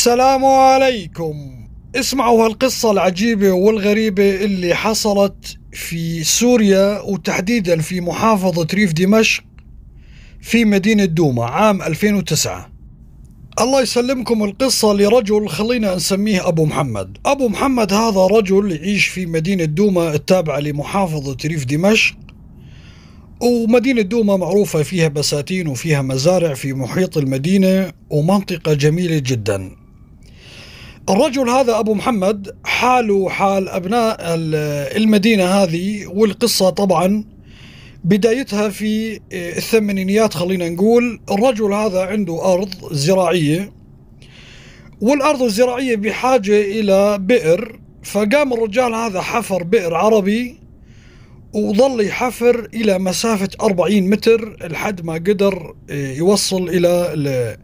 السلام عليكم اسمعوا هالقصة العجيبة والغريبة اللي حصلت في سوريا وتحديدا في محافظة ريف دمشق في مدينة دوما عام 2009 الله يسلمكم القصة لرجل خلينا نسميه أبو محمد أبو محمد هذا رجل يعيش في مدينة دوما التابعة لمحافظة ريف دمشق ومدينة دوما معروفة فيها بساتين وفيها مزارع في محيط المدينة ومنطقة جميلة جدا الرجل هذا ابو محمد حاله حال ابناء المدينه هذه والقصه طبعا بدايتها في الثمانينيات خلينا نقول الرجل هذا عنده ارض زراعيه والارض الزراعيه بحاجه الى بئر فقام الرجال هذا حفر بئر عربي وظل يحفر الى مسافه 40 متر لحد ما قدر آه، يوصل الى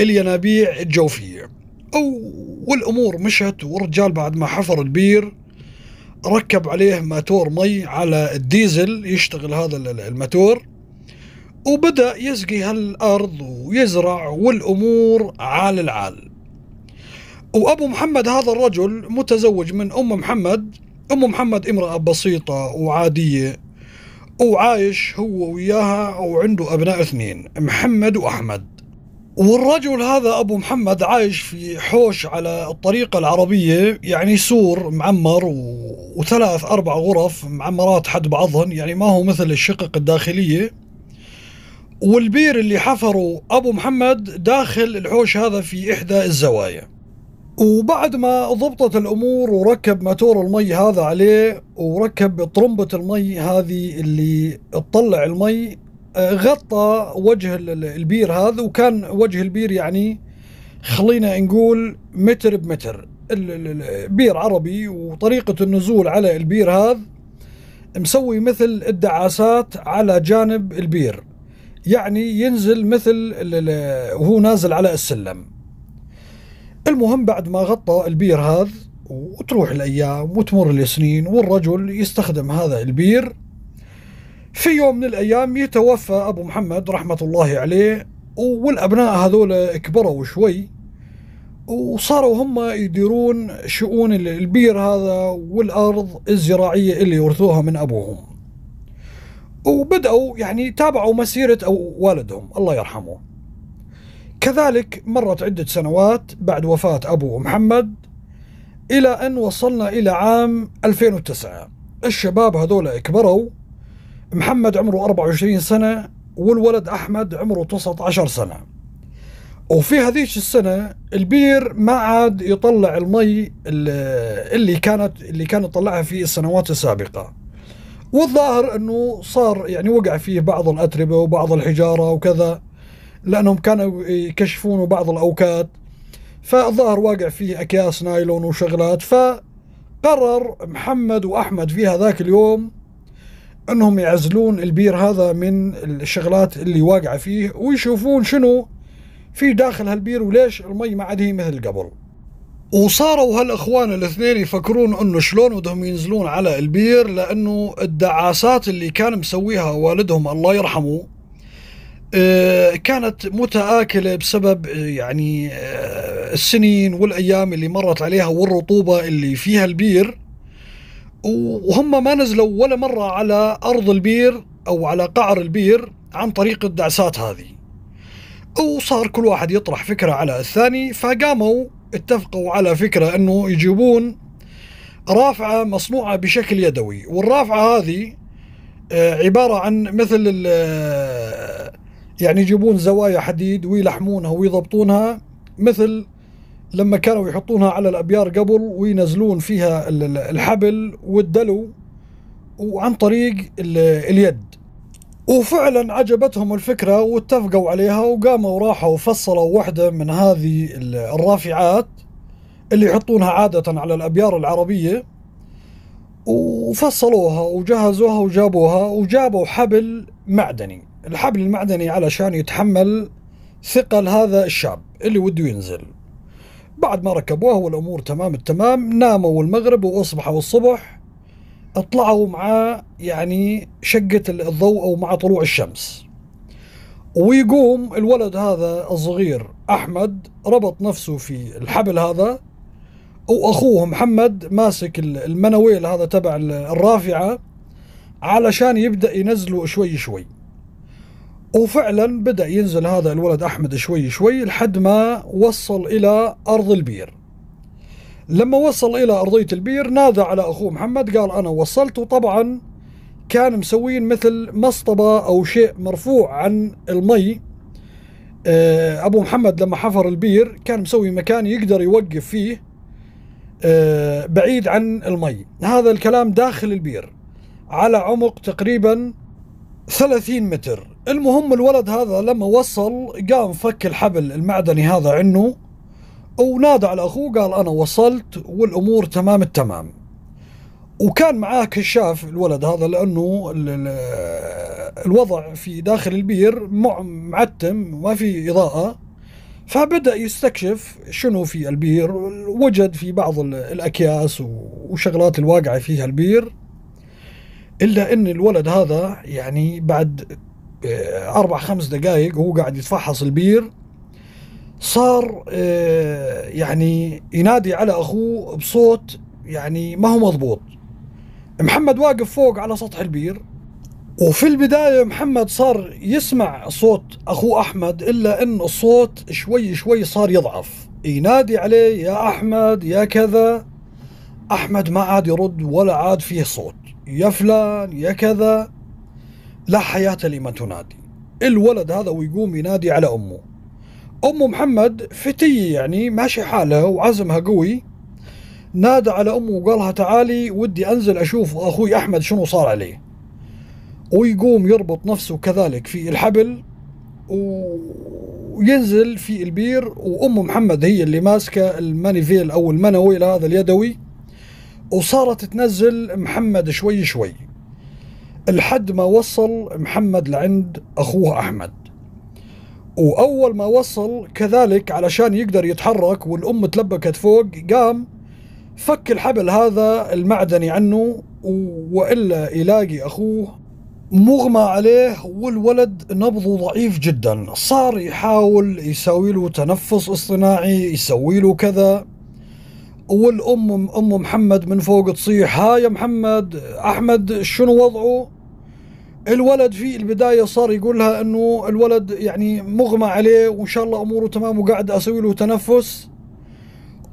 الينابيع الجوفيه أو والأمور مشت والرجال بعد ما حفر البير ركب عليه ماتور مي على الديزل يشتغل هذا الماتور وبدأ يسقي هالأرض ويزرع والأمور عال العال وأبو محمد هذا الرجل متزوج من أم محمد أم محمد امرأة بسيطة وعادية وعايش هو وياها وعنده أبناء اثنين محمد وأحمد والرجل هذا ابو محمد عايش في حوش على الطريقه العربيه يعني سور معمر و... وثلاث اربع غرف معمرات حد بعضهن يعني ما هو مثل الشقق الداخليه والبير اللي حفره ابو محمد داخل الحوش هذا في احدى الزوايا وبعد ما ضبطت الامور وركب ماتور المي هذا عليه وركب طرمبه المي هذه اللي تطلع المي غطى وجه البير هذا وكان وجه البير يعني خلينا نقول متر بمتر بير عربي وطريقة النزول على البير هذا مسوي مثل الدعاسات على جانب البير يعني ينزل مثل وهو نازل على السلم المهم بعد ما غطى البير هذا وتروح الأيام وتمر السنين والرجل يستخدم هذا البير في يوم من الأيام يتوفى أبو محمد رحمة الله عليه والأبناء هذول كبروا شوي وصاروا هم يديرون شؤون البير هذا والأرض الزراعية اللي ورثوها من أبوهم وبدأوا يعني تابعوا مسيرة أو والدهم الله يرحمه كذلك مرت عدة سنوات بعد وفاة أبو محمد إلى أن وصلنا إلى عام 2009 الشباب هذول كبروا محمد عمره 24 سنة والولد أحمد عمره 19 سنة وفي هذيك السنة البير ما عاد يطلع المي اللي كانت اللي كان يطلعها في السنوات السابقة والظاهر انه صار يعني وقع فيه بعض الاتربه وبعض الحجاره وكذا لانهم كانوا يكشفون بعض الاوكاد فالظاهر واقع فيه اكياس نايلون وشغلات فقرر محمد واحمد في هذاك اليوم انهم يعزلون البير هذا من الشغلات اللي واقعه فيه ويشوفون شنو في داخل هالبير وليش المي ما عاد هي مثل قبل وصاروا هالاخوان الاثنين يفكرون انه شلون بدهم ينزلون على البير لانه الدعاسات اللي كان مسويها والدهم الله يرحمه آه، كانت متآكلة بسبب آه، يعني آه، السنين والأيام اللي مرت عليها والرطوبة اللي فيها البير وهم ما نزلوا ولا مرة على أرض البير أو على قعر البير عن طريق الدعسات هذه وصار كل واحد يطرح فكرة على الثاني فقاموا اتفقوا على فكرة أنه يجيبون رافعة مصنوعة بشكل يدوي والرافعة هذه آه، عبارة عن مثل آه، يعني يجيبون زوايا حديد ويلحمونها ويضبطونها مثل لما كانوا يحطونها على الابيار قبل وينزلون فيها الحبل والدلو وعن طريق اليد وفعلا عجبتهم الفكرة واتفقوا عليها وقاموا راحوا وفصلوا واحدة من هذه الرافعات اللي يحطونها عادة على الأبيار العربية وفصلوها وجهزوها وجابوها وجابوا حبل معدني الحبل المعدني علشان يتحمل ثقل هذا الشاب اللي وده ينزل بعد ما ركبوه والامور تمام التمام ناموا المغرب واصبحوا الصبح اطلعوا مع يعني شقه الضوء او مع طلوع الشمس ويقوم الولد هذا الصغير احمد ربط نفسه في الحبل هذا واخوه محمد ماسك المنويل هذا تبع الرافعه علشان يبدا ينزله شوي شوي وفعلا بدا ينزل هذا الولد احمد شوي شوي لحد ما وصل الى ارض البير لما وصل الى ارضيه البير نادى على اخوه محمد قال انا وصلت وطبعا كان مسوين مثل مصطبه او شيء مرفوع عن المي آه، ابو محمد لما حفر البير كان مسوي مكان يقدر يوقف فيه آه، بعيد عن المي هذا الكلام داخل البير على عمق تقريبا 30 متر المهم الولد هذا لما وصل قام فك الحبل المعدني هذا عنه ونادى على اخوه قال انا وصلت والامور تمام التمام وكان معاه كشاف الولد هذا لانه الوضع في داخل البير معتم ما في اضاءه فبدا يستكشف شنو في البير وجد في بعض الاكياس وشغلات الواقعه فيها البير الا ان الولد هذا يعني بعد آه، اربع خمس دقائق وهو قاعد يتفحص البير صار آه، يعني ينادي على اخوه بصوت يعني ما هو مضبوط محمد واقف فوق على سطح البير وفي البدايه محمد صار يسمع صوت اخوه احمد الا ان الصوت شوي شوي صار يضعف ينادي عليه يا احمد يا كذا احمد ما عاد يرد ولا عاد فيه صوت يا فلان يا كذا لا حياة لمن تنادي الولد هذا ويقوم ينادي على أمه أم محمد فتية يعني ماشي حالها وعزمها قوي نادى على أمه وقالها تعالي ودي أنزل أشوف أخوي أحمد شنو صار عليه ويقوم يربط نفسه كذلك في الحبل وينزل في البير وأم محمد هي اللي ماسكة المانيفيل أو المنوي لهذا اليدوي وصارت تنزل محمد شوي شوي لحد ما وصل محمد لعند أخوه أحمد وأول ما وصل كذلك علشان يقدر يتحرك والأم تلبكت فوق قام فك الحبل هذا المعدني عنه وإلا يلاقي أخوه مغمى عليه والولد نبضه ضعيف جدا صار يحاول يسوي له تنفس اصطناعي يسوي له كذا والام ام محمد من فوق تصيح ها يا محمد احمد شنو وضعه الولد في البداية صار يقول لها انه الولد يعني مغمى عليه وان شاء الله اموره تمام وقاعد اسوي له تنفس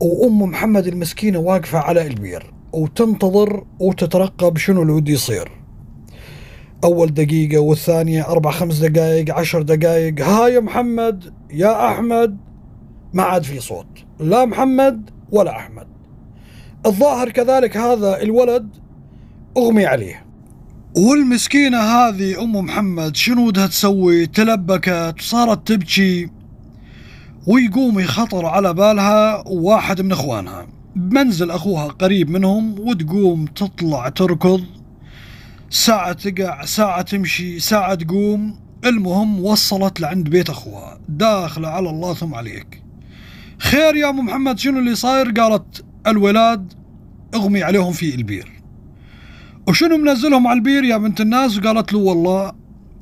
وام محمد المسكينة واقفة على البير وتنتظر وتترقب شنو اللي بده يصير اول دقيقة والثانية اربع خمس دقائق عشر دقائق ها يا محمد يا احمد ما عاد في صوت لا محمد ولا أحمد الظاهر كذلك هذا الولد أغمي عليه والمسكينة هذه أم محمد شنو بدها تسوي تلبكت وصارت تبكي ويقوم يخطر على بالها واحد من إخوانها بمنزل أخوها قريب منهم وتقوم تطلع تركض ساعة تقع ساعة تمشي ساعة تقوم المهم وصلت لعند بيت أخوها داخلة على الله ثم عليك خير يا ابو محمد شنو اللي صاير قالت الولاد اغمي عليهم في البير وشنو منزلهم على البير يا بنت الناس قالت له والله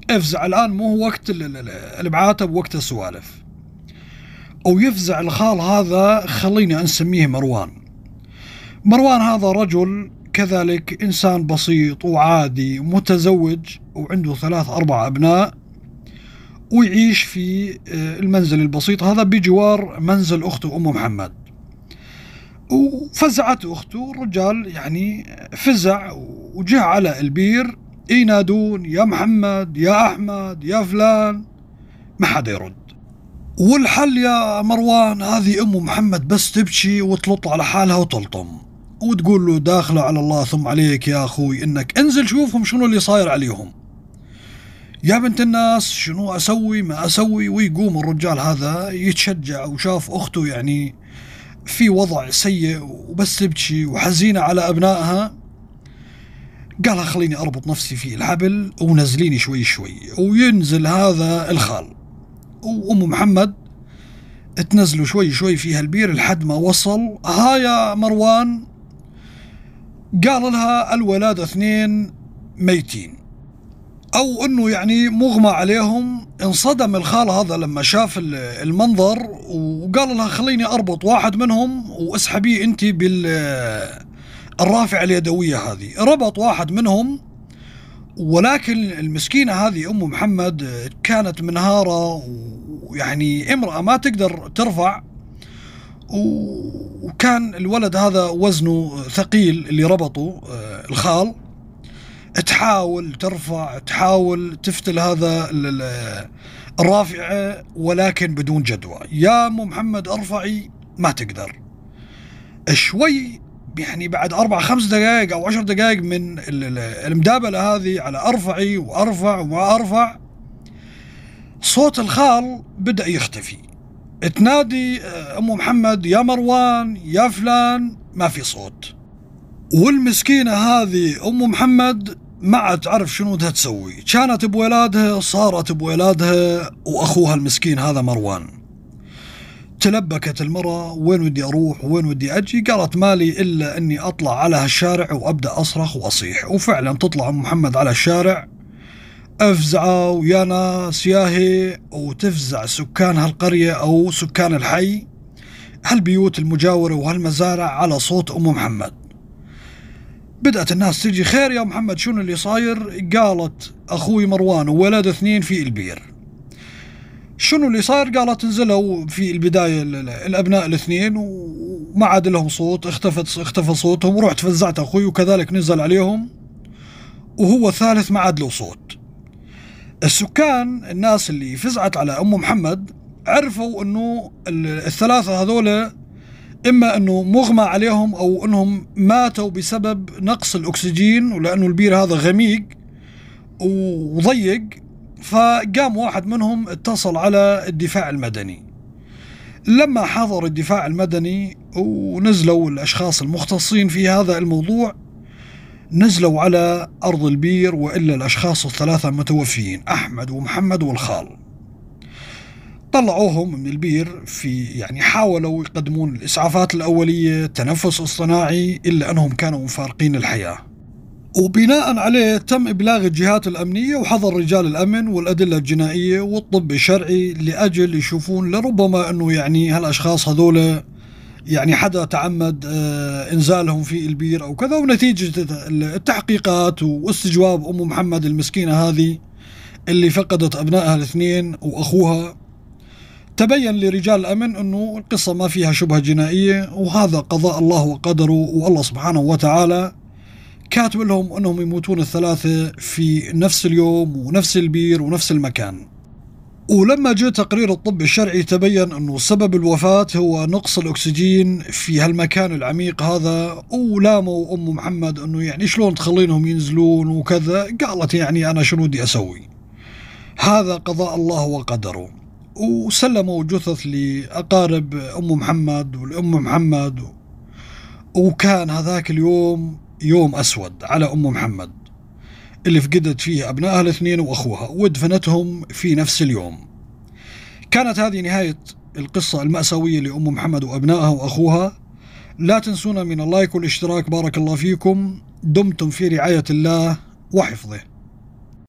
افزع الان مو هو وقت الابعاتب وقت السوالف او يفزع الخال هذا خلينا نسميه مروان مروان هذا رجل كذلك انسان بسيط وعادي متزوج وعنده ثلاث اربع ابناء ويعيش في آه، المنزل البسيط هذا بجوار منزل أخته أم محمد وفزعت أخته الرجال يعني فزع وجه على البير إيه ينادون يا محمد يا أحمد يا فلان ما حدا يرد والحل يا مروان هذه أم محمد بس تبكي وتلط على حالها وتلطم وتقول له داخلة على الله ثم عليك يا أخوي إنك انزل شوفهم شنو اللي صاير عليهم يا بنت الناس شنو اسوي ما اسوي ويقوم الرجال هذا يتشجع وشاف اخته يعني في وضع سيء وبس تبكي وحزينه على ابنائها قالها خليني اربط نفسي في الحبل ونزليني شوي شوي وينزل هذا الخال وام محمد تنزله شوي شوي في هالبير لحد ما وصل ها يا مروان قال لها الولاد اثنين ميتين او انه يعني مغمى عليهم انصدم الخال هذا لما شاف المنظر وقال لها خليني اربط واحد منهم واسحبيه انت بال الرافعة اليدوية هذه ربط واحد منهم ولكن المسكينة هذه أم محمد كانت منهارة ويعني امرأة ما تقدر ترفع وكان الولد هذا وزنه ثقيل اللي ربطه آه، الخال تحاول ترفع تحاول تفتل هذا الرافعة ولكن بدون جدوى يا أم محمد ارفعي ما تقدر شوي يعني بعد أربع خمس دقائق أو عشر دقائق من المدابلة هذه على أرفعي وأرفع وما أرفع صوت الخال بدأ يختفي تنادي آه، أم محمد يا مروان يا فلان ما في صوت والمسكينة هذه أم محمد ما عاد تعرف شنو بدها تسوي كانت بولادها صارت بولادها وأخوها المسكين هذا مروان تلبكت المرأة وين ودي أروح وين ودي أجي قالت مالي إلا أني أطلع على هالشارع وأبدأ أصرخ وأصيح وفعلا تطلع أم محمد على الشارع افزعوا ويا ناس ياهي وتفزع سكان هالقرية أو سكان الحي هالبيوت المجاورة وهالمزارع على صوت أم محمد بدأت الناس تجي خير يا محمد شنو اللي صاير قالت أخوي مروان وولد اثنين في البير شنو اللي صاير قالت نزلوا في البداية الأبناء الاثنين وما عاد لهم صوت اختفت اختفى صوتهم ورحت فزعت أخوي وكذلك نزل عليهم وهو الثالث ما عاد له صوت السكان الناس اللي فزعت على أم محمد عرفوا أنه الثلاثة هذول اما انه مغمى عليهم او انهم ماتوا بسبب نقص الاكسجين ولانه البير هذا غميق وضيق فقام واحد منهم اتصل على الدفاع المدني لما حضر الدفاع المدني ونزلوا الاشخاص المختصين في هذا الموضوع نزلوا على ارض البير والا الاشخاص الثلاثه متوفيين احمد ومحمد والخال طلعوهم من البير في يعني حاولوا يقدمون الإسعافات الأولية تنفس اصطناعي إلا أنهم كانوا مفارقين الحياة وبناء عليه تم إبلاغ الجهات الأمنية وحضر رجال الأمن والأدلة الجنائية والطب الشرعي لأجل يشوفون لربما أنه يعني هالأشخاص هذول يعني حدا تعمد آه، انزالهم في البير او كذا ونتيجه التحقيقات واستجواب ام محمد المسكينه هذه اللي فقدت ابنائها الاثنين واخوها تبين لرجال الأمن أنه القصة ما فيها شبهة جنائية وهذا قضاء الله وقدره والله سبحانه وتعالى كاتب لهم أنهم يموتون الثلاثة في نفس اليوم ونفس البير ونفس المكان ولما جاء تقرير الطب الشرعي تبين أنه سبب الوفاة هو نقص الأكسجين في هالمكان العميق هذا ولاموا أم محمد أنه يعني شلون تخلينهم ينزلون وكذا قالت يعني أنا شنو بدي أسوي هذا قضاء الله وقدره وسلموا جثث لأقارب أم محمد والأم محمد وكان هذاك اليوم يوم أسود على أم محمد اللي فقدت فيه أبنائها الاثنين وأخوها ودفنتهم في نفس اليوم كانت هذه نهاية القصة المأساوية لأم محمد وأبنائها وأخوها لا تنسونا من اللايك والاشتراك بارك الله فيكم دمتم في رعاية الله وحفظه